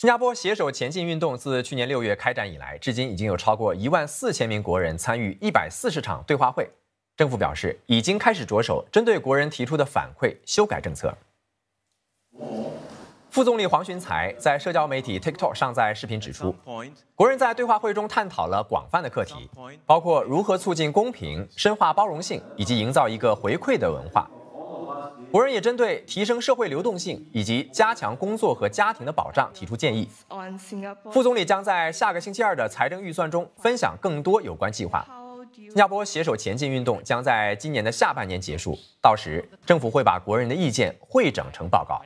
新加坡携手前进运动自去年六月开展以来，至今已经有超过一万四千名国人参与一百四十场对话会。政府表示，已经开始着手针对国人提出的反馈修改政策。副总理黄循才在社交媒体 TikTok 上在视频指出，国人在对话会中探讨了广泛的课题，包括如何促进公平、深化包容性以及营造一个回馈的文化。国人也针对提升社会流动性以及加强工作和家庭的保障提出建议。副总理将在下个星期二的财政预算中分享更多有关计划。新加坡携手前进运动将在今年的下半年结束，到时政府会把国人的意见汇整成报告。